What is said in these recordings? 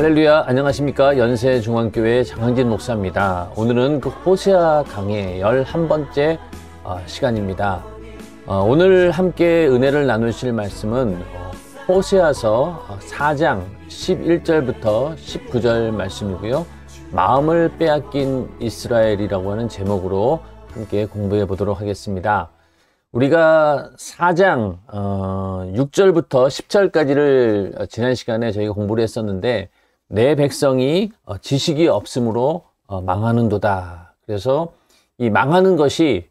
할렐루야 안녕하십니까 연세중앙교회 장항진 목사입니다 오늘은 그 호세아 강의 11번째 어, 시간입니다 어, 오늘 함께 은혜를 나누실 말씀은 어, 호세아서 4장 11절부터 19절 말씀이고요 마음을 빼앗긴 이스라엘이라고 하는 제목으로 함께 공부해 보도록 하겠습니다 우리가 4장 6절부터 10절까지를 지난 시간에 저희가 공부를 했었는데 내 백성이 어, 지식이 없으므로 어, 망하는도다. 그래서 이 망하는 것이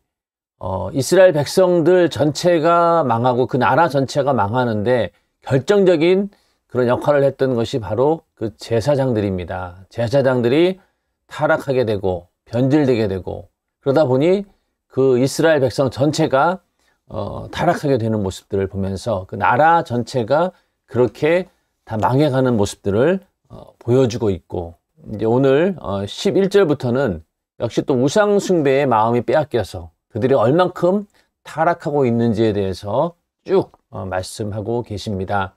어, 이스라엘 백성들 전체가 망하고 그 나라 전체가 망하는데 결정적인 그런 역할을 했던 것이 바로 그 제사장들입니다. 제사장들이 타락하게 되고 변질되게 되고 그러다 보니 그 이스라엘 백성 전체가 어, 타락하게 되는 모습들을 보면서 그 나라 전체가 그렇게 다 망해가는 모습들을 어, 보여주고 있고 이제 오늘 11절부터는 어, 역시 또 우상 숭배의 마음이 빼앗겨서 그들이 얼만큼 타락하고 있는지에 대해서 쭉 어, 말씀하고 계십니다.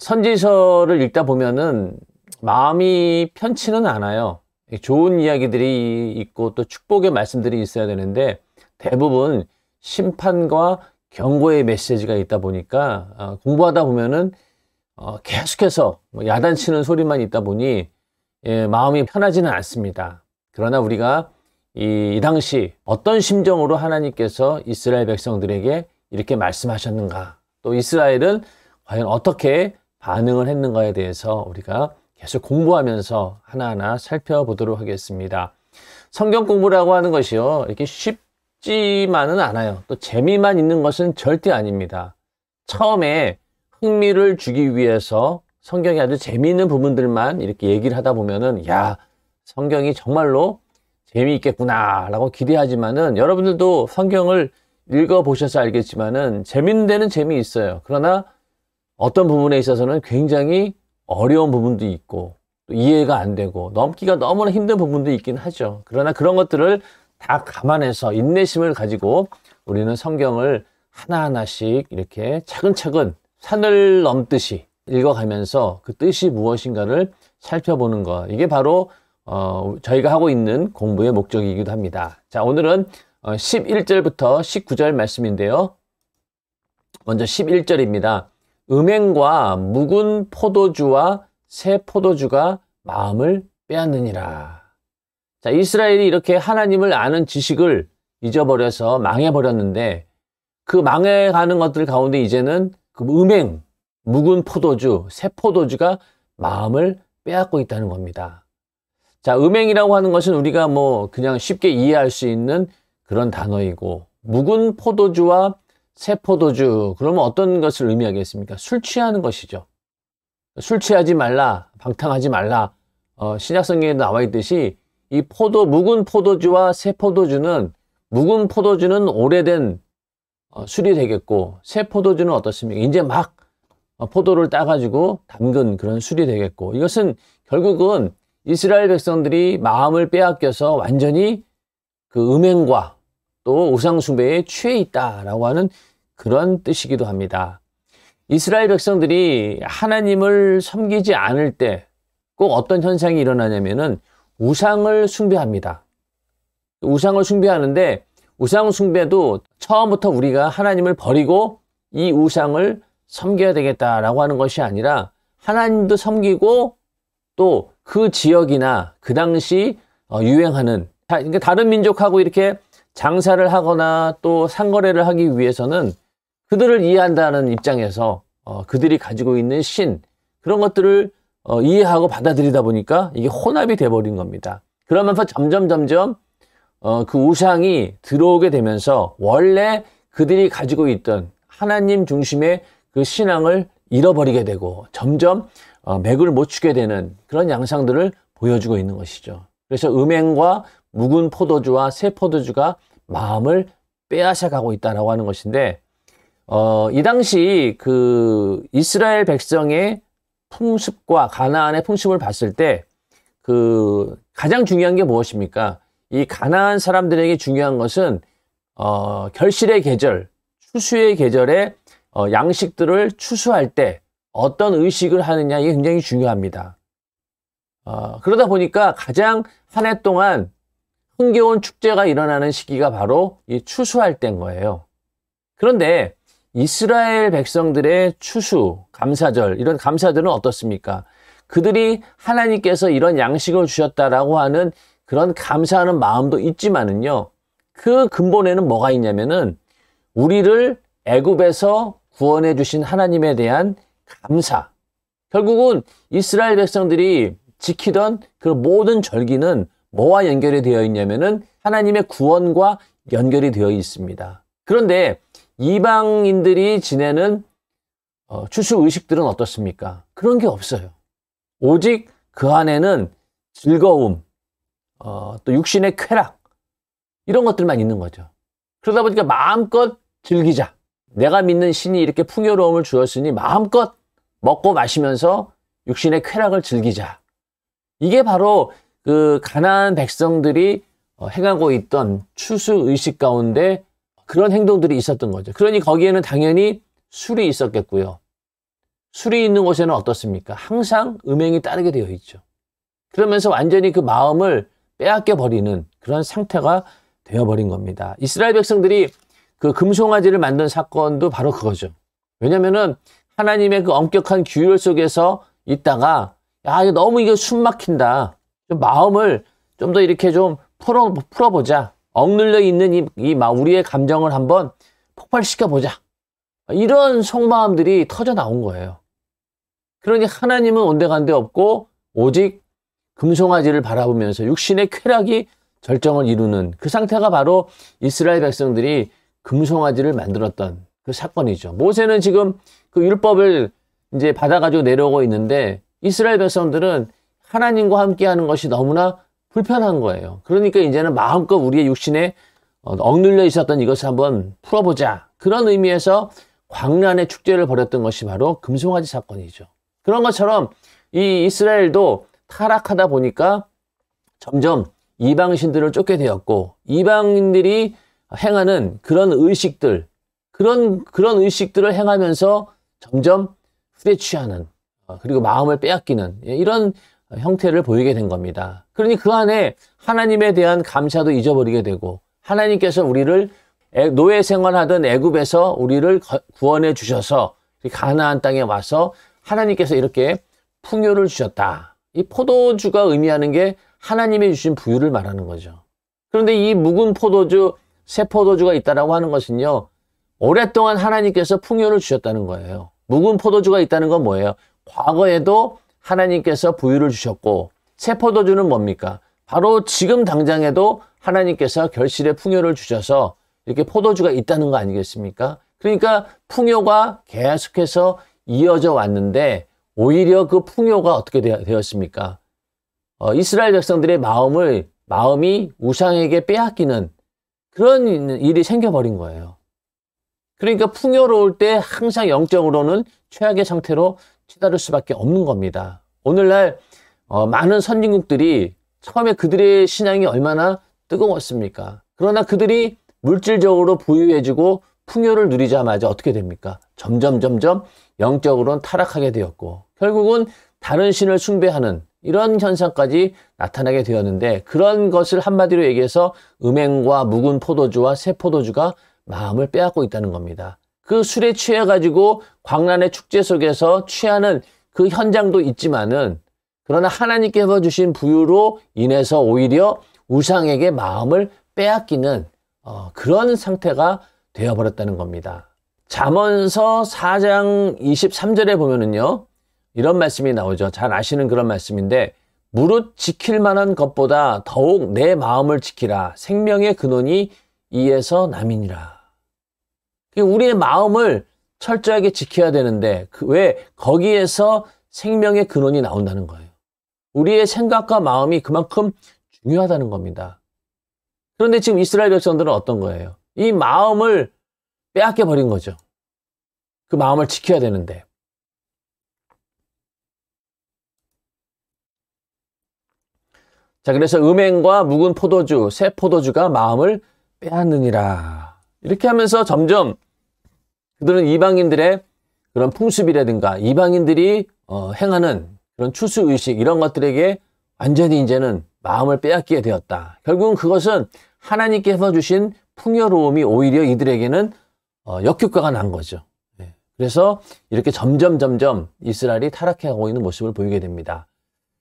선지서를 읽다 보면은 마음이 편치는 않아요. 좋은 이야기들이 있고 또 축복의 말씀들이 있어야 되는데 대부분 심판과 경고의 메시지가 있다 보니까 공부하다 보면은 어, 계속해서 뭐 야단치는 소리만 있다 보니 예, 마음이 편하지는 않습니다. 그러나 우리가 이, 이 당시 어떤 심정으로 하나님께서 이스라엘 백성들에게 이렇게 말씀하셨는가 또 이스라엘은 과연 어떻게 반응을 했는가에 대해서 우리가 계속 공부하면서 하나하나 살펴보도록 하겠습니다. 성경 공부라고 하는 것이요. 이렇게 쉽지만은 않아요. 또 재미만 있는 것은 절대 아닙니다. 처음에 흥미를 주기 위해서 성경이 아주 재미있는 부분들만 이렇게 얘기를 하다 보면은 야 성경이 정말로 재미있겠구나라고 기대하지만은 여러분들도 성경을 읽어 보셔서 알겠지만은 재밌는 데는 재미있어요. 그러나 어떤 부분에 있어서는 굉장히 어려운 부분도 있고 또 이해가 안 되고 넘기가 너무나 힘든 부분도 있긴 하죠. 그러나 그런 것들을 다 감안해서 인내심을 가지고 우리는 성경을 하나하나씩 이렇게 차근차근 산을 넘듯이 읽어가면서 그 뜻이 무엇인가를 살펴보는 것. 이게 바로 어, 저희가 하고 있는 공부의 목적이기도 합니다. 자, 오늘은 11절부터 어, 19절 말씀인데요. 먼저 11절입니다. 음행과 묵은 포도주와 새 포도주가 마음을 빼앗느니라. 자, 이스라엘이 이렇게 하나님을 아는 지식을 잊어버려서 망해버렸는데 그 망해가는 것들 가운데 이제는 그 음행, 묵은 포도주, 새 포도주가 마음을 빼앗고 있다는 겁니다. 자, 음행이라고 하는 것은 우리가 뭐 그냥 쉽게 이해할 수 있는 그런 단어이고, 묵은 포도주와 새 포도주, 그러면 어떤 것을 의미하겠습니까? 술 취하는 것이죠. 술 취하지 말라, 방탕하지 말라. 어, 신약성경에 나와 있듯이 이 포도, 묵은 포도주와 새 포도주는, 묵은 포도주는 오래된 어, 수리되겠고 새 포도주는 어떻습니까? 이제 막 어, 포도를 따가지고 담근 그런 술이 되겠고 이것은 결국은 이스라엘 백성들이 마음을 빼앗겨서 완전히 그 음행과 또 우상숭배에 취해 있다라고 하는 그런 뜻이기도 합니다. 이스라엘 백성들이 하나님을 섬기지 않을 때 꼭 어떤 현상이 일어나냐면은 우상을 숭배합니다. 우상을 숭배하는데 우상 숭배도 처음부터 우리가 하나님을 버리고 이 우상을 섬겨야 되겠다라고 하는 것이 아니라 하나님도 섬기고 또 그 지역이나 그 당시 어, 유행하는 그러니까 다른 민족하고 이렇게 장사를 하거나 또 상거래를 하기 위해서는 그들을 이해한다는 입장에서 어, 그들이 가지고 있는 신 그런 것들을 어, 이해하고 받아들이다 보니까 이게 혼합이 돼버린 겁니다. 그러면서 점점 점점 어, 그 우상이 들어오게 되면서 원래 그들이 가지고 있던 하나님 중심의 그 신앙을 잃어버리게 되고 점점 어, 맥을 못 추게 되는 그런 양상들을 보여주고 있는 것이죠. 그래서 음행과 묵은 포도주와 새 포도주가 마음을 빼앗아 가고 있다라고 하는 것인데 어, 이 당시 그 이스라엘 백성의 풍습과 가나안의 풍습을 봤을 때 그 가장 중요한 게 무엇입니까? 이 가난한 사람들에게 중요한 것은 어, 결실의 계절, 추수의 계절에 어, 양식들을 추수할 때 어떤 의식을 하느냐 이게 굉장히 중요합니다. 어, 그러다 보니까 가장 한 해 동안 흥겨운 축제가 일어나는 시기가 바로 이 추수할 때인 거예요. 그런데 이스라엘 백성들의 추수, 감사절 이런 감사절은 어떻습니까? 그들이 하나님께서 이런 양식을 주셨다라고 하는 그런 감사하는 마음도 있지만은요. 그 근본에는 뭐가 있냐면은 우리를 애굽에서 구원해 주신 하나님에 대한 감사. 결국은 이스라엘 백성들이 지키던 그 모든 절기는 뭐와 연결이 되어 있냐면은 하나님의 구원과 연결이 되어 있습니다. 그런데 이방인들이 지내는 어, 추수 의식들은 어떻습니까? 그런 게 없어요. 오직 그 안에는 즐거움, 어, 또 육신의 쾌락 이런 것들만 있는 거죠. 그러다 보니까 마음껏 즐기자. 내가 믿는 신이 이렇게 풍요로움을 주었으니 마음껏 먹고 마시면서 육신의 쾌락을 즐기자. 이게 바로 그 가난한 백성들이 어, 행하고 있던 추수 의식 가운데 그런 행동들이 있었던 거죠. 그러니 거기에는 당연히 술이 있었겠고요. 술이 있는 곳에는 어떻습니까? 항상 음행이 따르게 되어 있죠. 그러면서 완전히 그 마음을 빼앗겨 버리는 그런 상태가 되어 버린 겁니다. 이스라엘 백성들이 그 금송아지를 만든 사건도 바로 그거죠. 왜냐면은 하나님의 그 엄격한 규율 속에서 있다가 야, 이거 너무 이게 숨 막힌다. 좀 마음을 좀 더 이렇게 좀 풀어 풀어보자. 억눌려 있는 이, 이 우리의 감정을 한번 폭발시켜 보자. 이런 속마음들이 터져 나온 거예요. 그러니 하나님은 온데간데 없고 오직 금송아지를 바라보면서 육신의 쾌락이 절정을 이루는 그 상태가 바로 이스라엘 백성들이 금송아지를 만들었던 그 사건이죠. 모세는 지금 그 율법을 이제 받아가지고 내려오고 있는데 이스라엘 백성들은 하나님과 함께 하는 것이 너무나 불편한 거예요. 그러니까 이제는 마음껏 우리의 육신에 어, 억눌려 있었던 이것을 한번 풀어보자. 그런 의미에서 광란의 축제를 벌였던 것이 바로 금송아지 사건이죠. 그런 것처럼 이 이스라엘도 타락하다 보니까 점점 이방신들을 쫓게 되었고 이방인들이 행하는 그런 의식들 그런 그런 의식들을 행하면서 점점 후대취하는 어, 그리고 마음을 빼앗기는 예, 이런 형태를 보이게 된 겁니다. 그러니 그 안에 하나님에 대한 감사도 잊어버리게 되고 하나님께서 우리를 노예 생활하던 애굽에서 우리를 구원해 주셔서 가나안 땅에 와서 하나님께서 이렇게 풍요를 주셨다. 이 포도주가 의미하는 게하나님의 주신 부유를 말하는 거죠. 그런데 이 묵은 포도주, 새 포도주가 있다라고 하는 것은요. 오랫동안 하나님께서 풍요를 주셨다는 거예요. 묵은 포도주가 있다는 건 뭐예요? 과거에도 하나님께서 부유를 주셨고 새 포도주는 뭡니까? 바로 지금 당장에도 하나님께서 결실의 풍요를 주셔서 이렇게 포도주가 있다는 거 아니겠습니까? 그러니까 풍요가 계속해서 이어져 왔는데 오히려 그 풍요가 어떻게 되었습니까? 어, 이스라엘 백성들의 마음을 마음이 우상에게 빼앗기는 그런 일이 생겨버린 거예요. 그러니까 풍요로울 때 항상 영적으로는 최악의 상태로 치달을 수밖에 없는 겁니다. 오늘날 어, 많은 선진국들이 처음에 그들의 신앙이 얼마나 뜨거웠습니까? 그러나 그들이 물질적으로 부유해지고 풍요를 누리자마자 어떻게 됩니까? 점점 점점 영적으로는 타락하게 되었고 결국은 다른 신을 숭배하는 이런 현상까지 나타나게 되었는데 그런 것을 한마디로 얘기해서 음행과 묵은 포도주와 새 포도주가 마음을 빼앗고 있다는 겁니다. 그 술에 취해가지고 광란의 축제 속에서 취하는 그 현장도 있지만은 그러나 하나님께서 주신 부유로 인해서 오히려 우상에게 마음을 빼앗기는 어, 그런 상태가 되어버렸다는 겁니다. 잠언서 4장 23절에 보면은요. 이런 말씀이 나오죠. 잘 아시는 그런 말씀인데 무릇 지킬 만한 것보다 더욱 내 마음을 지키라. 생명의 근원이 이에서 남이니라. 우리의 마음을 철저하게 지켜야 되는데 그왜 거기에서 생명의 근원이 나온다는 거예요. 우리의 생각과 마음이 그만큼 중요하다는 겁니다. 그런데 지금 이스라엘 백성들은 어떤 거예요? 이 마음을 빼앗겨 버린 거죠. 그 마음을 지켜야 되는데. 자, 그래서 음행과 묵은 포도주, 새 포도주가 마음을 빼앗느니라. 이렇게 하면서 점점 그들은 이방인들의 그런 풍습이라든가 이방인들이 어, 행하는 그런 추수의식 이런 것들에게 완전히 이제는 마음을 빼앗기게 되었다. 결국은 그것은 하나님께서 주신 풍요로움이 오히려 이들에게는 어, 역효과가 난 거죠. 네. 그래서 이렇게 점점 점점 이스라엘이 타락해가고 있는 모습을 보이게 됩니다.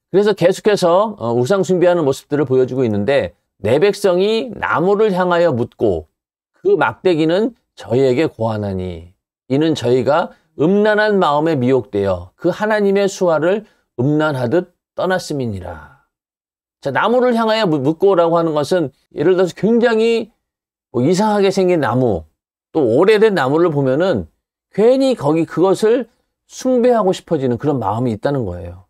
그래서 계속해서 어, 우상 숭배하는 모습들을 보여주고 있는데 내 백성이 나무를 향하여 묻고 그 막대기는 저희에게 고하나니 이는 저희가 음란한 마음에 미혹되어 그 하나님의 수화를 음란하듯 떠났음이니라. 자, 나무를 향하여 묻고라고 하는 것은 예를 들어서 굉장히 뭐 이상하게 생긴 나무, 또 오래된 나무를 보면은 괜히 거기 그것을 숭배하고 싶어지는 그런 마음이 있다는 거예요.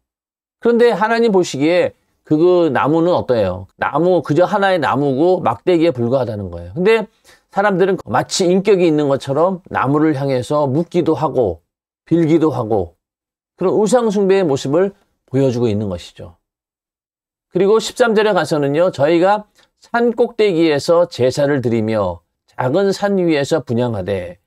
그런데 하나님 보시기에 그 나무는 어떠해요 나무 그저 하나의 나무고 막대기에 불과하다는 거예요. 근데 사람들은 마치 인격이 있는 것처럼 나무를 향해서 묻기도 하고 빌기도 하고 그런 우상 숭배의 모습을 보여주고 있는 것이죠. 그리고 13절에 가서는요. 저희가 산 꼭대기에서 제사를 드리며 작은 산 위에서 분양하되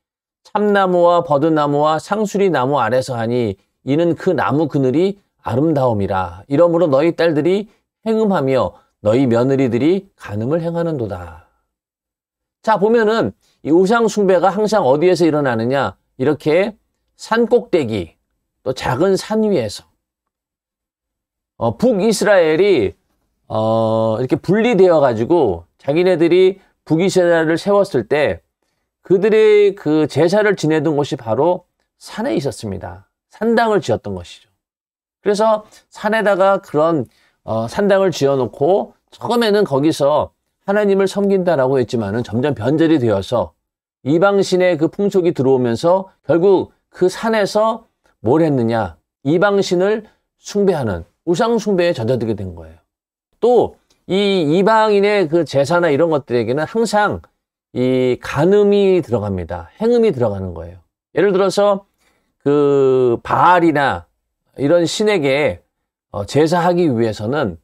참나무와 버드나무와 상수리 나무 아래서 하니 이는 그 나무 그늘이 아름다움이라 이러므로 너희 딸들이 행음하며 너희 며느리들이 간음을 행하는도다. 자 보면은 이 우상 숭배가 항상 어디에서 일어나느냐 이렇게 산 꼭대기 또 작은 산 위에서 어, 북이스라엘이 어, 이렇게 분리되어 가지고 자기네들이 북이스라를 세웠을 때그들의그 제사를 지내던 곳이 바로 산에 있었습니다. 산당을 지었던 것이죠. 그래서 산에다가 그런 어, 산당을 지어놓고 처음에는 거기서 하나님을 섬긴다라고 했지만은 점점 변절이 되어서 이방신의 그 풍속이 들어오면서 결국 그 산에서 뭘 했느냐 이방신을 숭배하는 우상 숭배에 젖어들게 된 거예요. 또이 이방인의 그 제사나 이런 것들에게는 항상 이 간음이 들어갑니다. 행음이 들어가는 거예요. 예를 들어서 그 바알이나 이런 신에게 어, 제사하기 위해서는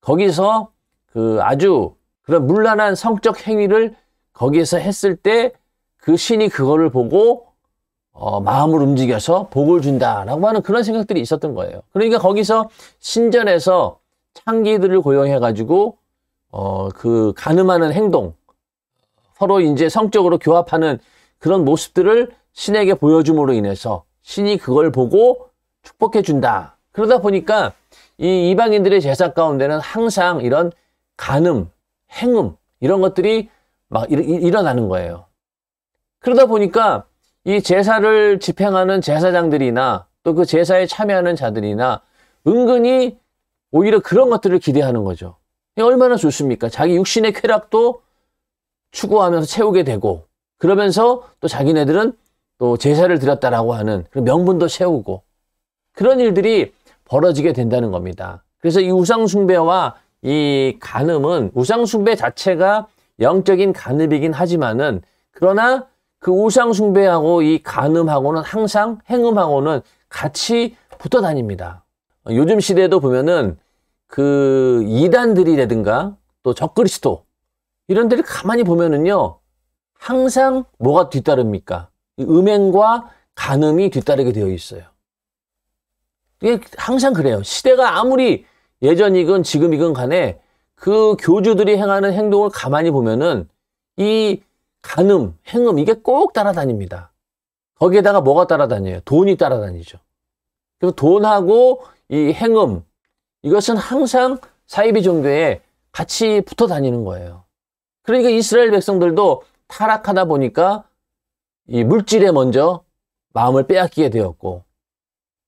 거기서 그 아주 그런 물란한 성적 행위를 거기에서 했을 때 그 신이 그거를 보고 어, 마음을 움직여서 복을 준다라고 하는 그런 생각들이 있었던 거예요. 그러니까 거기서 신전에서 창기들을 고용해가지고 어, 그 가늠하는 행동, 서로 이제 성적으로 교합하는 그런 모습들을 신에게 보여줌으로 인해서 신이 그걸 보고 축복해 준다. 그러다 보니까 이 이방인들의 제사 가운데는 항상 이런 가늠, 행음 이런 것들이 막 일, 일어나는 거예요. 그러다 보니까 이 제사를 집행하는 제사장들이나 또 그 제사에 참여하는 자들이나 은근히 오히려 그런 것들을 기대하는 거죠. 예, 얼마나 좋습니까? 자기 육신의 쾌락도 추구하면서 채우게 되고 그러면서 또 자기네들은 또 제사를 드렸다라고 하는 그런 명분도 채우고 그런 일들이 벌어지게 된다는 겁니다. 그래서 이 우상숭배와 이 간음은 우상숭배 자체가 영적인 간음이긴 하지만은 그러나 그 우상숭배하고 이 간음하고는 항상 행음하고는 같이 붙어 다닙니다. 요즘 시대도 에 보면은 그 이단들이라든가 또 적그리스도 이런 데를 가만히 보면은요 항상 뭐가 뒤따릅니까? 음행과 간음이 뒤따르게 되어 있어요. 이게 항상 그래요. 시대가 아무리 예전이건 지금이건 간에 그 교주들이 행하는 행동을 가만히 보면은 이 간음, 행음 이게 꼭 따라다닙니다. 거기에다가 뭐가 따라다녀요? 돈이 따라다니죠. 그래서 돈하고 이 행음, 이것은 항상 사이비 종교에 같이 붙어 다니는 거예요. 그러니까 이스라엘 백성들도 타락하다 보니까 이 물질에 먼저 마음을 빼앗기게 되었고,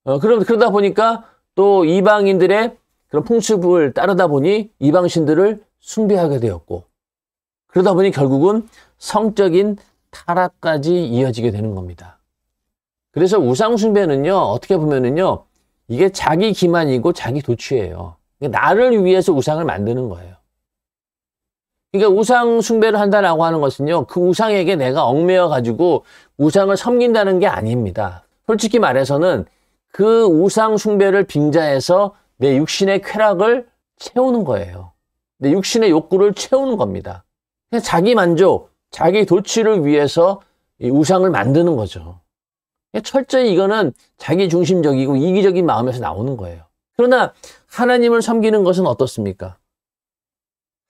어, 그럼 그러다 보니까 또 이방인들의 그런 풍습을 따르다 보니 이방신들을 숭배하게 되었고, 그러다 보니 결국은 성적인 타락까지 이어지게 되는 겁니다. 그래서 우상숭배는요, 어떻게 보면은요, 이게 자기 기만이고 자기 도취예요. 그러니까 나를 위해서 우상을 만드는 거예요. 그러니까 우상 숭배를 한다라고 하는 것은요. 그 우상에게 내가 얽매여 가지고 우상을 섬긴다는 게 아닙니다. 솔직히 말해서는 그 우상 숭배를 빙자해서 내 육신의 쾌락을 채우는 거예요. 내 육신의 욕구를 채우는 겁니다. 그냥 자기 만족, 자기 도취를 위해서 이 우상을 만드는 거죠. 예, 철저히 이거는 자기 중심적이고 이기적인 마음에서 나오는 거예요. 그러나 하나님을 섬기는 것은 어떻습니까?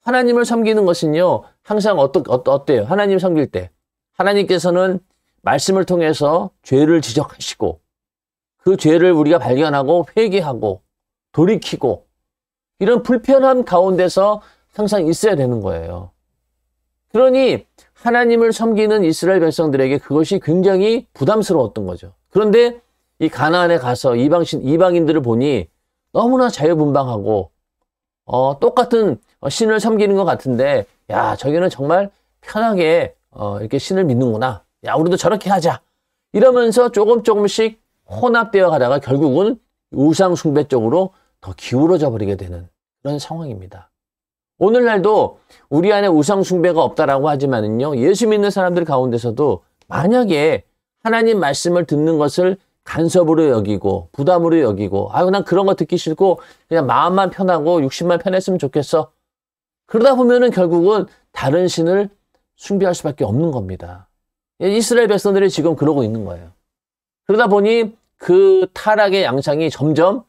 하나님을 섬기는 것은요, 항상 어떠, 어떠, 어때요? 하나님 섬길 때. 하나님께서는 말씀을 통해서 죄를 지적하시고, 그 죄를 우리가 발견하고, 회개하고, 돌이키고, 이런 불편함 가운데서 항상 있어야 되는 거예요. 그러니 하나님을 섬기는 이스라엘 백성들에게 그것이 굉장히 부담스러웠던 거죠. 그런데 이 가나안에 가서 이방신 이방인들을 보니 너무나 자유분방하고 어, 똑같은 어, 신을 섬기는 것 같은데 야 저기는 정말 편하게 어, 이렇게 신을 믿는구나. 야 우리도 저렇게 하자. 이러면서 조금 조금씩 혼합되어 가다가 결국은 우상 숭배 쪽으로 더 기울어져 버리게 되는 그런 상황입니다. 오늘날도 우리 안에 우상 숭배가 없다라고 하지만은요. 예수 믿는 사람들 가운데서도 만약에 하나님 말씀을 듣는 것을 간섭으로 여기고 부담으로 여기고 아유 난 그런 거 듣기 싫고 그냥 마음만 편하고 육신만 편했으면 좋겠어. 그러다 보면은 결국은 다른 신을 숭배할 수밖에 없는 겁니다. 예, 이스라엘 백성들이 지금 그러고 있는 거예요. 그러다 보니 그 타락의 양상이 점점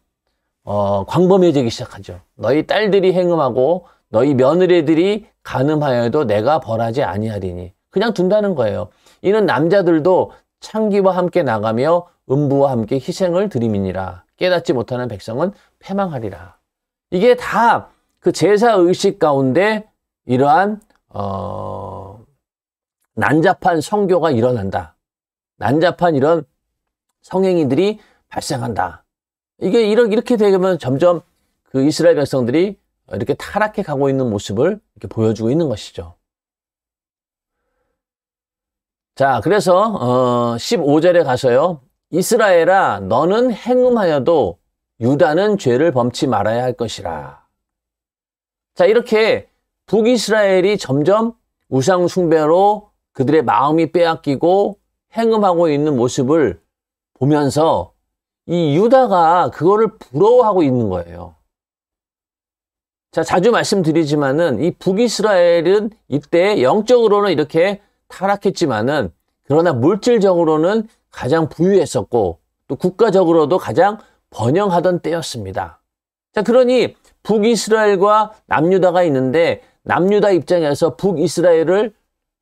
어, 광범위해지기 시작하죠. 너희 딸들이 행음하고 너희 며느리들이 가늠하여도 내가 벌하지 아니하리니 그냥 둔다는 거예요. 이는 남자들도 창기와 함께 나가며 음부와 함께 희생을 드림이니라. 깨닫지 못하는 백성은 패망하리라. 이게 다 그 제사 의식 가운데 이러한 어 난잡한 성교가 일어난다. 난잡한 이런 성행위들이 발생한다. 이게 이렇게 되면 점점 그 이스라엘 백성들이 이렇게 타락해 가고 있는 모습을 이렇게 보여주고 있는 것이죠. 자, 그래서 어, 15절에 가서요. 이스라엘아 너는 행음하여도 유다는 죄를 범치 말아야 할 것이라. 자, 이렇게 북이스라엘이 점점 우상 숭배로 그들의 마음이 빼앗기고 행음하고 있는 모습을 보면서 이 유다가 그거를 부러워하고 있는 거예요. 자, 자주 말씀드리지만은 이 북이스라엘은 이때 영적으로는 이렇게 타락했지만은 그러나 물질적으로는 가장 부유했었고 또 국가적으로도 가장 번영하던 때였습니다. 자, 그러니 북이스라엘과 남유다가 있는데 남유다 입장에서 북이스라엘을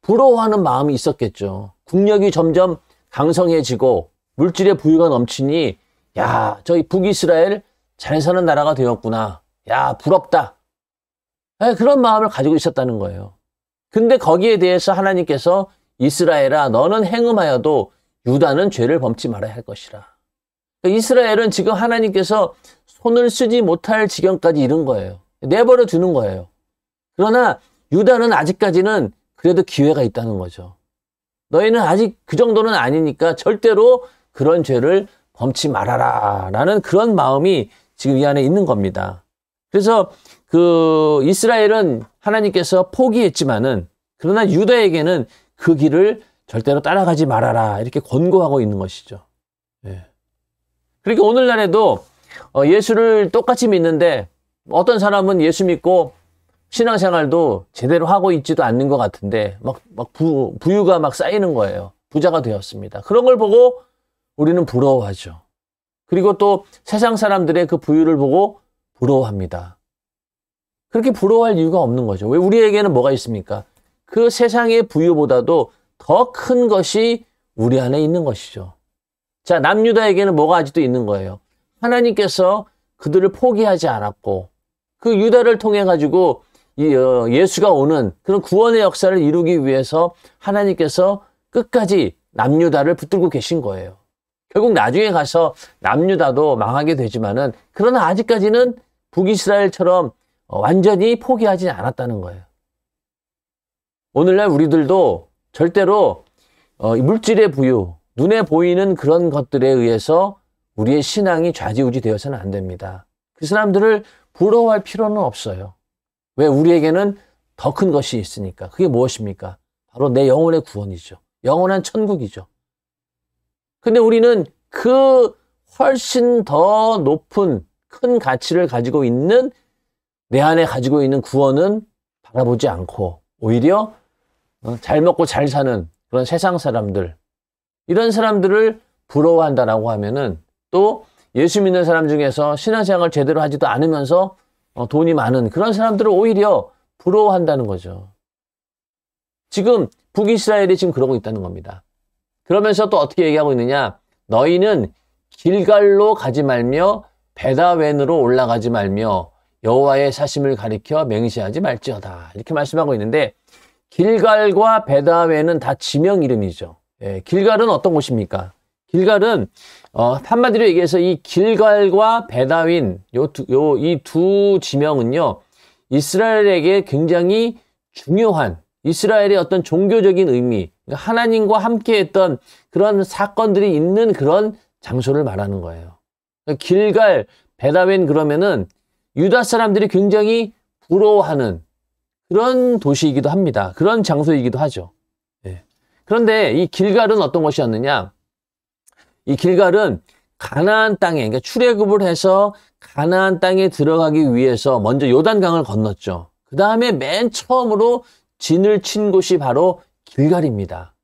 부러워하는 마음이 있었겠죠. 국력이 점점 강성해지고 물질의 부유가 넘치니 야, 저희 북이스라엘 잘 사는 나라가 되었구나. 야, 부럽다. 예, 그런 마음을 가지고 있었다는 거예요. 근데 거기에 대해서 하나님께서 이스라엘아 너는 행음하여도 유다는 죄를 범치 말아야 할 것이라. 그러니까 이스라엘은 지금 하나님께서 손을 쓰지 못할 지경까지 이른 거예요. 내버려 두는 거예요. 그러나 유다는 아직까지는 그래도 기회가 있다는 거죠. 너희는 아직 그 정도는 아니니까 절대로 그런 죄를 범치 말아라. 라는 그런 마음이 지금 이 안에 있는 겁니다. 그래서 그 이스라엘은 하나님께서 포기했지만은 그러나 유다에게는 그 길을 절대로 따라가지 말아라 이렇게 권고하고 있는 것이죠. 예. 그러니까 오늘날에도 어, 예수를 똑같이 믿는데 어떤 사람은 예수 믿고 신앙생활도 제대로 하고 있지도 않는 것 같은데 막, 막 부, 유가막 쌓이는 거예요. 부자가 되었습니다. 그런 걸 보고 우리는 부러워하죠. 그리고 또 세상 사람들의 그 부유를 보고 부러워합니다. 그렇게 부러워할 이유가 없는 거죠. 왜 우리에게는 뭐가 있습니까? 그 세상의 부유보다도 더 큰 것이 우리 안에 있는 것이죠. 자, 남유다에게는 뭐가 아직도 있는 거예요. 하나님께서 그들을 포기하지 않았고 그 유다를 통해 가지고 어, 예수가 오는 그런 구원의 역사를 이루기 위해서 하나님께서 끝까지 남유다를 붙들고 계신 거예요. 결국 나중에 가서 남유다도 망하게 되지만은 그러나 아직까지는 북이스라엘처럼 어, 완전히 포기하지 않았다는 거예요. 오늘날 우리들도 절대로 어, 물질의 부유, 눈에 보이는 그런 것들에 의해서 우리의 신앙이 좌지우지 되어서는 안 됩니다. 그 사람들을 부러워할 필요는 없어요. 왜 우리에게는 더 큰 것이 있으니까. 그게 무엇입니까? 바로 내 영혼의 구원이죠. 영원한 천국이죠. 근데 우리는 그 훨씬 더 높은 큰 가치를 가지고 있는 내 안에 가지고 있는 구원은 바라보지 않고 오히려 어, 잘 먹고 잘 사는 그런 세상 사람들 이런 사람들을 부러워한다라고 하면은 또 예수 믿는 사람 중에서 신앙생활 제대로 하지도 않으면서 어, 돈이 많은 그런 사람들을 오히려 부러워한다는 거죠. 지금 북이스라엘이 지금 그러고 있다는 겁니다. 그러면서 또 어떻게 얘기하고 있느냐? 너희는 길갈로 가지 말며 베다웬으로 올라가지 말며 여호와의 사심을 가리켜 맹시하지 말지어다 이렇게 말씀하고 있는데 길갈과 베다웨는 다 지명 이름이죠. 예, 길갈은 어떤 곳입니까? 길갈은 어, 한마디로 얘기해서 이 길갈과 베다윈 요이두 두 지명은요 이스라엘에게 굉장히 중요한 이스라엘의 어떤 종교적인 의미 그러니까 하나님과 함께했던 그런 사건들이 있는 그런 장소를 말하는 거예요. 그러니까 길갈 베다윈 그러면은 유다 사람들이 굉장히 부러워하는 그런 도시이기도 합니다. 그런 장소이기도 하죠. 예. 그런데 이 길갈은 어떤 것이었느냐? 이 길갈은 가나안 땅에 그러니까 출애굽을 해서 가나안 땅에 들어가기 위해서 먼저 요단강을 건넜죠. 그 다음에 맨 처음으로 진을 친 곳이 바로 길갈입니다.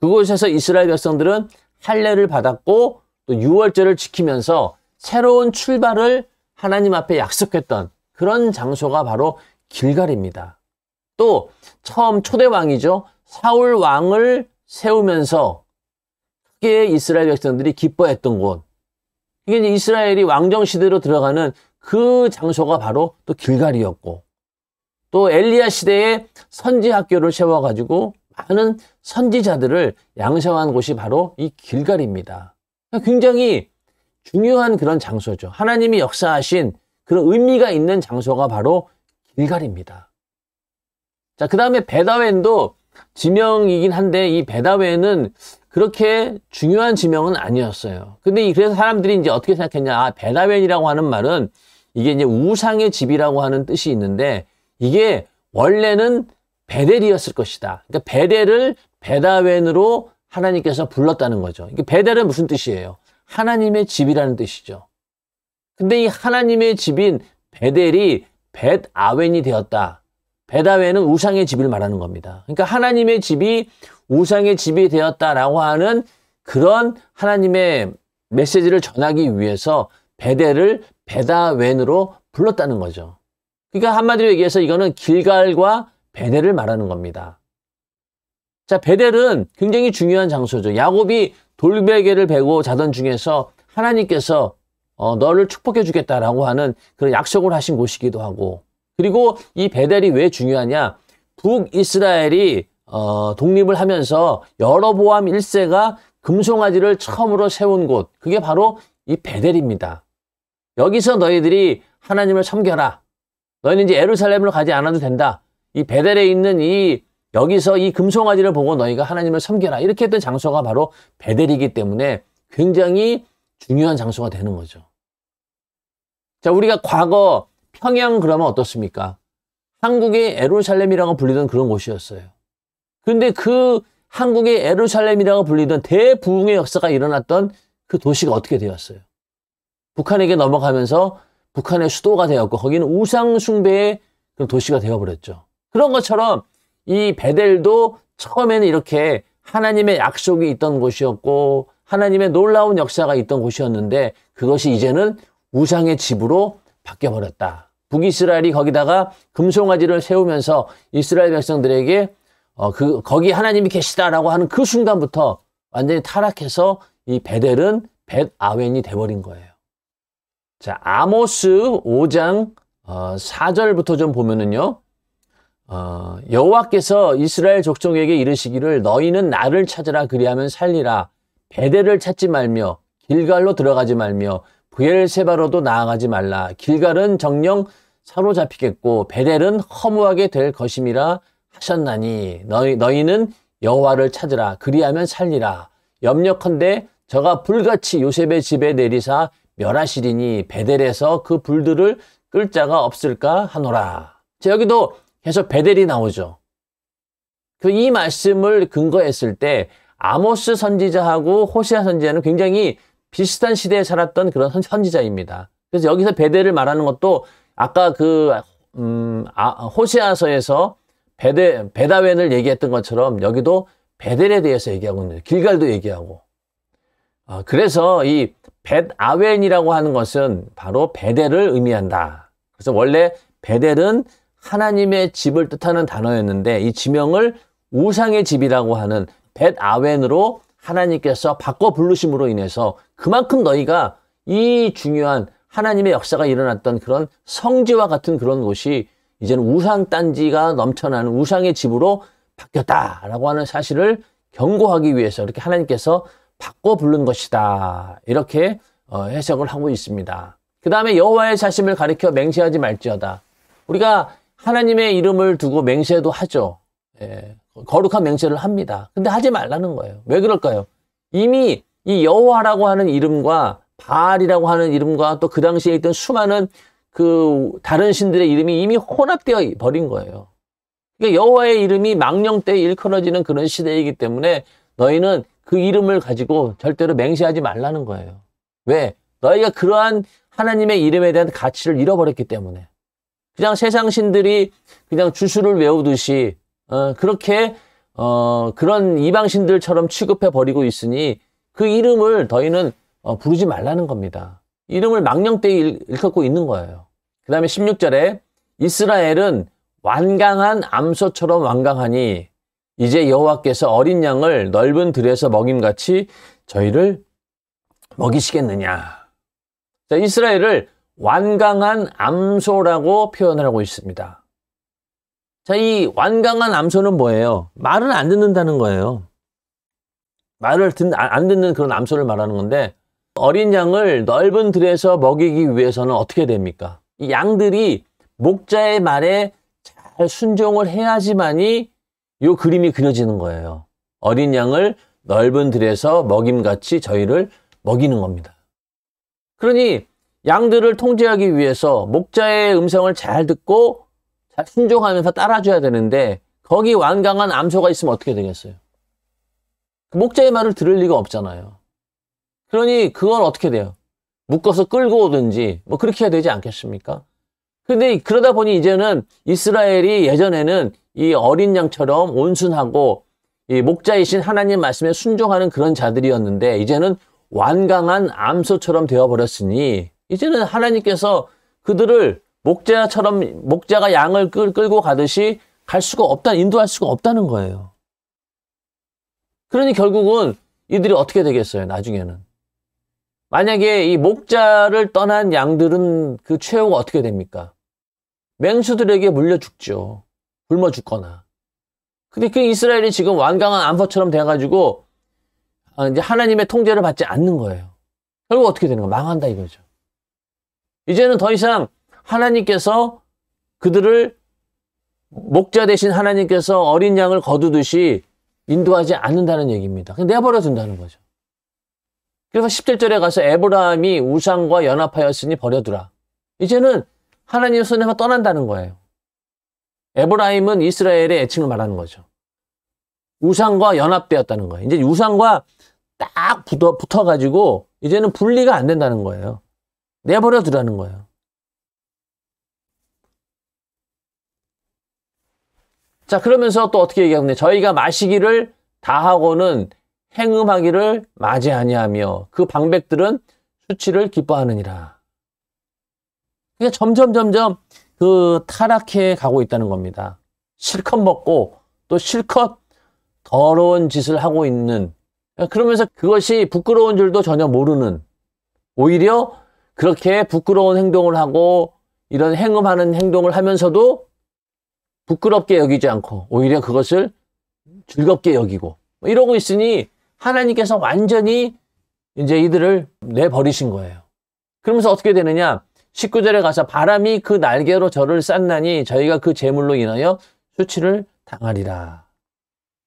그곳에서 이스라엘 백성들은 할례를 받았고 또 유월절을 지키면서 새로운 출발을 하나님 앞에 약속했던 그런 장소가 바로 길갈입니다. 또 처음 초대 왕이죠. 사울 왕을 세우면서 크게 이스라엘 백성들이 기뻐했던 곳. 이게 이제 이스라엘이 왕정 시대로 들어가는 그 장소가 바로 또 길갈이었고 또 엘리야 시대에 선지 학교를 세워 가지고 많은 선지자들을 양성한 곳이 바로 이 길갈입니다. 굉장히 중요한 그런 장소죠. 하나님이 역사하신 그런 의미가 있는 장소가 바로 길갈입니다. 자, 그 다음에 베다웬도 지명이긴 한데 이 베다웬은 그렇게 중요한 지명은 아니었어요. 근데 그래서 사람들이 이제 어떻게 생각했냐. 아, 베다웬이라고 하는 말은 이게 이제 우상의 집이라고 하는 뜻이 있는데 이게 원래는 베델이었을 것이다. 그러니까 베델을 베다웬으로 하나님께서 불렀다는 거죠. 이게 베델은 무슨 뜻이에요? 하나님의 집이라는 뜻이죠. 근데 이 하나님의 집인 베델이 벳아웬이 되었다. 벳아웬은 우상의 집을 말하는 겁니다. 그러니까 하나님의 집이 우상의 집이 되었다라고 하는 그런 하나님의 메시지를 전하기 위해서 베델을 베다웬으로 불렀다는 거죠. 그러니까 한마디로 얘기해서 이거는 길갈과 베델을 말하는 겁니다. 자, 베델은 굉장히 중요한 장소죠. 야곱이 돌베개를 베고 자던 중에서 하나님께서 어, 너를 축복해 주겠다라고 하는 그런 약속을 하신 곳이기도 하고 그리고 이 베델이 왜 중요하냐 북이스라엘이 어, 독립을 하면서 여러보암 1세가 금송아지를 처음으로 세운 곳 그게 바로 이 베델입니다 여기서 너희들이 하나님을 섬겨라 너희는 이제 에루살렘으로 가지 않아도 된다 이 베델에 있는 이 여기서 이 금송아지를 보고 너희가 하나님을 섬겨라. 이렇게 했던 장소가 바로 베델이기 때문에 굉장히 중요한 장소가 되는 거죠. 자, 우리가 과거 평양 그러면 어떻습니까? 한국의 에루살렘이라고 불리던 그런 곳이었어요. 근데 그 한국의 에루살렘이라고 불리던 대부흥의 역사가 일어났던 그 도시가 어떻게 되었어요? 북한에게 넘어가면서 북한의 수도가 되었고 거기는 우상숭배의 그런 도시가 되어버렸죠. 그런 것처럼 이 베델도 처음에는 이렇게 하나님의 약속이 있던 곳이었고 하나님의 놀라운 역사가 있던 곳이었는데 그것이 이제는 우상의 집으로 바뀌어 버렸다. 북이스라엘이 거기다가 금송아지를 세우면서 이스라엘 백성들에게 어, 그 거기 하나님이 계시다라고 하는 그 순간부터 완전히 타락해서 이 베델은 벳 아웬이 돼버린 거예요. 자 아모스 5장 어, 4절부터 좀 보면은요. 어, 여호와께서 이스라엘 족속에게 이르시기를 너희는 나를 찾으라 그리하면 살리라 베델를 찾지 말며 길갈로 들어가지 말며 부엘세바로도 나아가지 말라 길갈은 정령 사로잡히겠고 베델은 허무하게 될 것임이라 하셨나니 너희 너희는 여호와를 찾으라 그리하면 살리라 염려컨대 저가 불같이 요셉의 집에 내리사 멸하시리니 베델에서 그 불들을 끌 자가 없을까 하노라. 자 여기도 해서 베델이 나오죠. 그 이 말씀을 근거했을 때 아모스 선지자하고 호시아 선지자는 굉장히 비슷한 시대에 살았던 그런 선지자입니다. 그래서 여기서 베델을 말하는 것도 아까 그 음, 아, 호시아서에서 베데, 베다웬을 얘기했던 것처럼 여기도 베델에 대해서 얘기하고 있는 길갈도 얘기하고 어, 그래서 이 벳아웬이라고 하는 것은 바로 베델을 의미한다. 그래서 원래 베델은 하나님의 집을 뜻하는 단어였는데 이 지명을 우상의 집이라고 하는 벳 아웬으로 하나님께서 바꿔 부르심으로 인해서 그만큼 너희가 이 중요한 하나님의 역사가 일어났던 그런 성지와 같은 그런 곳이 이제는 우상 단지가 넘쳐나는 우상의 집으로 바뀌었다라고 하는 사실을 경고하기 위해서 이렇게 하나님께서 바꿔 부른 것이다 이렇게 어, 해석을 하고 있습니다. 그 다음에 여호와의 자심을 가리켜 맹세하지 말지어다. 우리가 하나님의 이름을 두고 맹세도 하죠. 예, 거룩한 맹세를 합니다. 근데 하지 말라는 거예요. 왜 그럴까요? 이미 이 여호와라고 하는 이름과 바알이라고 하는 이름과 또 그 당시에 있던 수많은 그 다른 신들의 이름이 이미 혼합되어 버린 거예요. 그러니까 여호와의 이름이 망령 때 일컬어지는 그런 시대이기 때문에 너희는 그 이름을 가지고 절대로 맹세하지 말라는 거예요. 왜? 너희가 그러한 하나님의 이름에 대한 가치를 잃어버렸기 때문에. 그냥 세상 신들이 그냥 주술을 외우듯이 어, 그렇게 어, 그런 이방 신들처럼 취급해 버리고 있으니 그 이름을 너희는 어, 부르지 말라는 겁니다. 이름을 망령때이 일컫고 있는 거예요. 그 다음에 16절에 이스라엘은 완강한 암소처럼 완강하니 이제 여호와께서 어린 양을 넓은 들에서 먹임같이 저희를 먹이시겠느냐. 자, 이스라엘을 완강한 암소라고 표현을 하고 있습니다. 자, 이 완강한 암소는 뭐예요? 말은안 듣는다는 거예요. 말을 듣, 아, 안 듣는 그런 암소를 말하는 건데, 어린 양을 넓은 들에서 먹이기 위해서는 어떻게 됩니까? 이 양들이 목자의 말에 잘 순종을 해야지만이 요 그림이 그려지는 거예요. 어린 양을 넓은 들에서 먹임같이 저희를 먹이는 겁니다. 그러니 양들을 통제하기 위해서 목자의 음성을 잘 듣고 잘 순종하면서 따라줘야 되는데 거기 완강한 암소가 있으면 어떻게 되겠어요? 그 목자의 말을 들을 리가 없잖아요. 그러니 그건 어떻게 돼요? 묶어서 끌고 오든지 뭐 그렇게 해야 되지 않겠습니까? 근데 그러다 보니 이제는 이스라엘이 예전에는 이 어린 양처럼 온순하고 이 목자이신 하나님 말씀에 순종하는 그런 자들이었는데 이제는 완강한 암소처럼 되어버렸으니 이제는 하나님께서 그들을 목자처럼 목자가 양을 끌, 고 가듯이 갈 수가 없다, 인도할 수가 없다는 거예요. 그러니 결국은 이들이 어떻게 되겠어요? 나중에는 만약에 이 목자를 떠난 양들은 그 최후가 어떻게 됩니까? 맹수들에게 물려 죽죠. 굶어 죽거나. 근데 그 이스라엘이 지금 완강한 암소처럼 돼가지고 아, 이제 하나님의 통제를 받지 않는 거예요. 결국 어떻게 되는 가 망한다 이거죠. 이제는 더 이상 하나님께서 그들을 목자 대신 하나님께서 어린 양을 거두듯이 인도하지 않는다는 얘기입니다. 그냥 내버려둔다는 거죠. 그래서 17절에 가서 에브라함이 우상과 연합하였으니 버려두라. 이제는 하나님 손에서 떠난다는 거예요. 에브라임은 이스라엘의 애칭을 말하는 거죠. 우상과 연합되었다는 거예요. 이제 우상과 딱 붙어, 붙어가지고 이제는 분리가 안 된다는 거예요. 내버려 두라는 거예요. 자, 그러면서 또 어떻게 얘기하는데 저희가 마시기를 다하고는 행음하기를 맞이하냐며그 방백들은 수치를 기뻐하느니라. 그러 점점 점점 그 타락해 가고 있다는 겁니다. 실컷 먹고 또 실컷 더러운 짓을 하고 있는 그러면서 그것이 부끄러운 줄도 전혀 모르는 오히려 그렇게 부끄러운 행동을 하고 이런 행음하는 행동을 하면서도 부끄럽게 여기지 않고 오히려 그것을 즐겁게 여기고 뭐 이러고 있으니 하나님께서 완전히 이제 이들을 내버리신 거예요. 그러면서 어떻게 되느냐? 19절에 가서 바람이 그 날개로 저를 쌌나니 저희가 그 재물로 인하여 수치를 당하리라.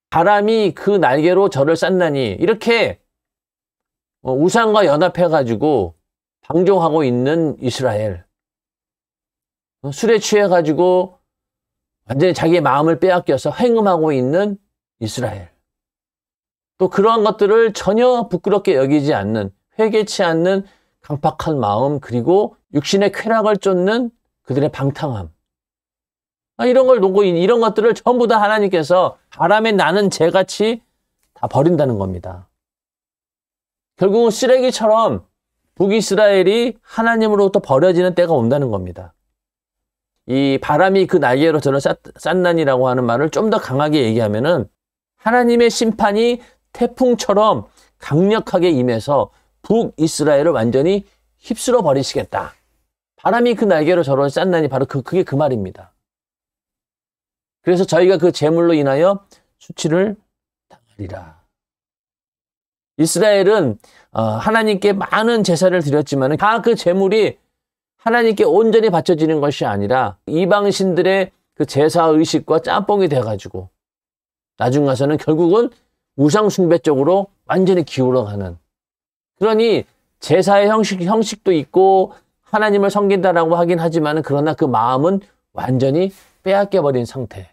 바람이 그 날개로 저를 쌌나니 이렇게 어, 우상과 연합해가지고 방종하고 있는 이스라엘. 술에 취해가지고 완전히 자기의 마음을 빼앗겨서 횡음하고 있는 이스라엘. 또 그러한 것들을 전혀 부끄럽게 여기지 않는, 회개치 않는 강팍한 마음, 그리고 육신의 쾌락을 쫓는 그들의 방탕함. 아, 이런 걸 놓고, 이런 것들을 전부 다 하나님께서 바람에 나는 죄같이 다 버린다는 겁니다. 결국은 쓰레기처럼 북이스라엘이 하나님으로부터 버려지는 때가 온다는 겁니다. 이 바람이 그 날개로 저는 싼난이라고 하는 말을 좀 더 강하게 얘기하면은 하나님의 심판이 태풍처럼 강력하게 임해서 북이스라엘을 완전히 휩쓸어 버리시겠다. 바람이 그 날개로 저런 싼난이 바로 그, 그게 그 말입니다. 그래서 저희가 그 재물로 인하여 수치를 당하리라. 이스라엘은 어, 하나님께 많은 제사를 드렸지만 다그 제물이 하나님께 온전히 바쳐지는 것이 아니라 이방 신들의 그 제사 의식과 짬뽕이 돼 가지고 나중 가서는 결국은 우상 숭배 쪽으로 완전히 기울어가는 그러니 제사의 형식 형식도 있고 하나님을 섬긴다라고 하긴 하지만 그러나 그 마음은 완전히 빼앗겨 버린 상태.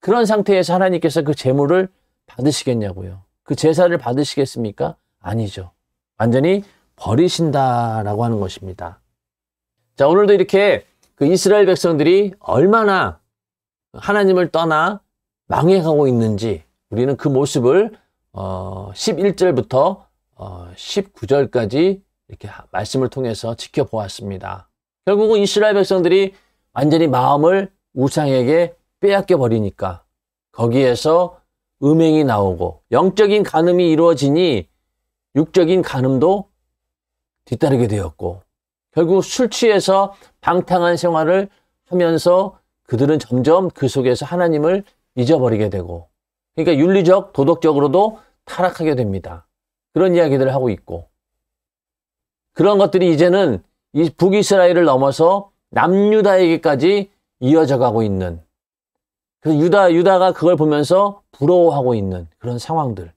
그런 상태에서 하나님께서 그 재물을 받으시겠냐고요. 그 제사를 받으시겠습니까? 아니죠. 완전히 버리신다라고 하는 것입니다. 자, 오늘도 이렇게 그 이스라엘 백성들이 얼마나 하나님을 떠나 망해가고 있는지 우리는 그 모습을 어, 11절부터 어, 19절까지 이렇게 말씀을 통해서 지켜보았습니다. 결국은 이스라엘 백성들이 완전히 마음을 우상에게 빼앗겨 버리니까 거기에서 음행이 나오고 영적인 간음이 이루어지니 육적인 간음도 뒤따르게 되었고 결국 술 취해서 방탕한 생활을 하면서 그들은 점점 그 속에서 하나님을 잊어버리게 되고 그러니까 윤리적 도덕적으로도 타락하게 됩니다. 그런 이야기들을 하고 있고 그런 것들이 이제는 북이스라엘을 넘어서 남유다에게까지 이어져 가고 있는 그래서 유다, 유다가 그걸 보면서 부러워하고 있는 그런 상황들.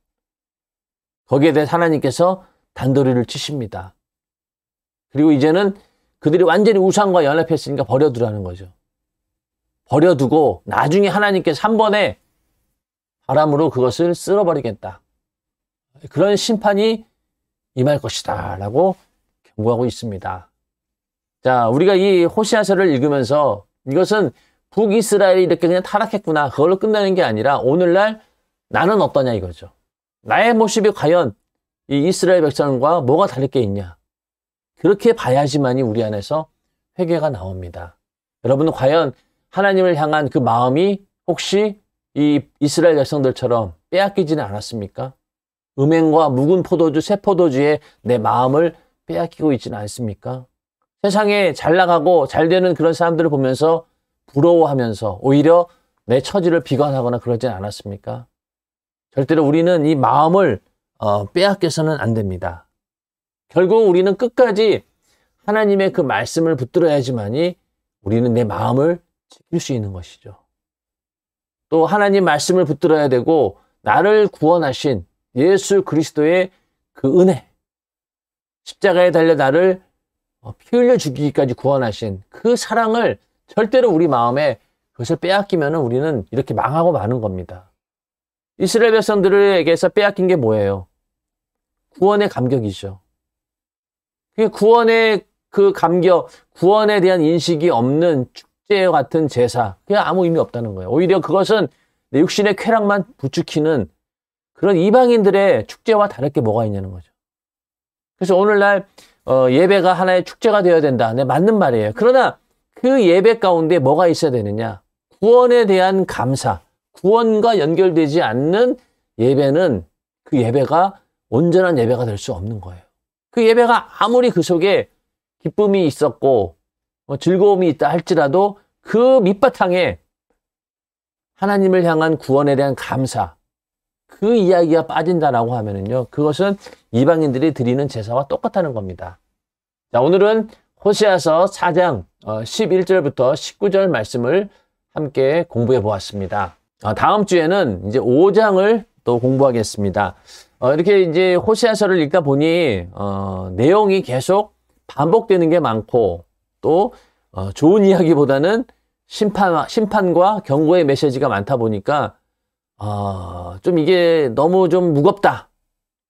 거기에 대해 하나님께서 단도리를 치십니다. 그리고 이제는 그들이 완전히 우상과 연합했으니까 버려두라는 거죠. 버려두고 나중에 하나님께서 한 번에 바람으로 그것을 쓸어버리겠다. 그런 심판이 임할 것이다. 라고 경고하고 있습니다. 자, 우리가 이 호시아서를 읽으면서 이것은 북이스라엘이 이렇게 그냥 타락했구나. 그걸로 끝나는 게 아니라 오늘날 나는 어떠냐 이거죠. 나의 모습이 과연 이 이스라엘 백성과 뭐가 다를 게 있냐. 그렇게 봐야지만이 우리 안에서 회개가 나옵니다. 여러분은 과연 하나님을 향한 그 마음이 혹시 이 이스라엘 백성들처럼 빼앗기지는 않았습니까? 음행과 묵은 포도주, 새 포도주에 내 마음을 빼앗기고 있지는 않습니까? 세상에 잘 나가고 잘 되는 그런 사람들을 보면서 부러워하면서 오히려 내 처지를 비관하거나 그러진 않았습니까? 절대로 우리는 이 마음을 어, 빼앗겨서는 안 됩니다. 결국 우리는 끝까지 하나님의 그 말씀을 붙들어야지만이 우리는 내 마음을 지킬 수 있는 것이죠. 또 하나님 말씀을 붙들어야 되고 나를 구원하신 예수 그리스도의 그 은혜, 십자가에 달려 나를 어, 피 흘려 죽이기까지 구원하신 그 사랑을 절대로 우리 마음에 그것을 빼앗기면 우리는 이렇게 망하고 마는 겁니다. 이스라엘 백성들에게서 빼앗긴 게 뭐예요? 구원의 감격이죠. 그게 구원의 그 감격, 구원에 대한 인식이 없는 축제 같은 제사, 그게 아무 의미 없다는 거예요. 오히려 그것은 육신의 쾌락만 부추키는 그런 이방인들의 축제와 다를 게 뭐가 있냐는 거죠. 그래서 오늘날 어, 예배가 하나의 축제가 되어야 된다. 네, 맞는 말이에요. 그러나 그 예배 가운데 뭐가 있어야 되느냐? 구원에 대한 감사, 구원과 연결되지 않는 예배는 그 예배가 온전한 예배가 될 수 없는 거예요. 그 예배가 아무리 그 속에 기쁨이 있었고 뭐 즐거움이 있다 할지라도 그 밑바탕에 하나님을 향한 구원에 대한 감사, 그 이야기가 빠진다라고 하면은요, 그것은 이방인들이 드리는 제사와 똑같다는 겁니다. 자, 오늘은 호시아서 4장 11절부터 어, 19절 말씀을 함께 공부해 보았습니다. 어, 다음 주에는 이제 5장을 또 공부하겠습니다. 어, 이렇게 이제 호시아서를 읽다 보니 내용이 계속 반복되는 게 많고 또 좋은 이야기보다는 심판, 심판과 경고의 메시지가 많다 보니까 좀 이게 너무 좀 무겁다.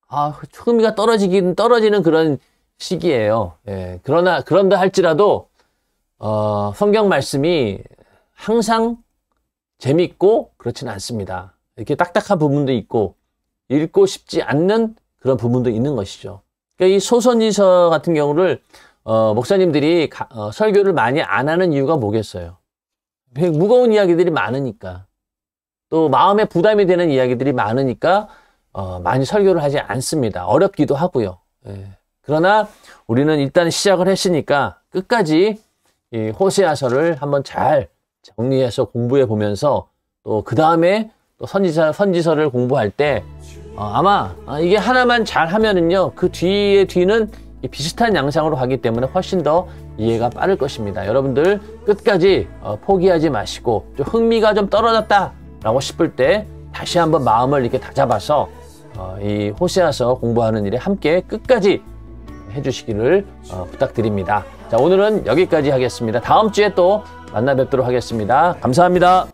아, 흥미가 그 떨어지긴 떨어지는 그런 시기예요. 예, 그러나 그런다 할지라도 어, 성경 말씀이 항상 재밌고 그렇진 않습니다. 이렇게 딱딱한 부분도 있고 읽고 싶지 않는 그런 부분도 있는 것이죠. 그러니까 이 소선지서 같은 경우를 어, 목사님들이 가, 어, 설교를 많이 안 하는 이유가 뭐겠어요? 무거운 이야기들이 많으니까 또 마음에 부담이 되는 이야기들이 많으니까 어, 많이 설교를 하지 않습니다. 어렵기도 하고요. 예. 그러나 우리는 일단 시작을 했으니까 끝까지 이 호세아서를 한번 잘 정리해서 공부해 보면서 또 그 다음에 또 선지서, 선지서를 공부할 때 어, 아마 어, 이게 하나만 잘 하면은요 그뒤에 뒤는 비슷한 양상으로 가기 때문에 훨씬 더 이해가 빠를 것입니다. 여러분들 끝까지 어, 포기하지 마시고 좀 흥미가 좀 떨어졌다라고 싶을 때 다시 한번 마음을 이렇게 다잡아서 어, 이 호세아서 공부하는 일에 함께 끝까지 해주시기를 어, 부탁드립니다. 자, 오늘은 여기까지 하겠습니다. 다음 주에 또 만나 뵙도록 하겠습니다. 감사합니다.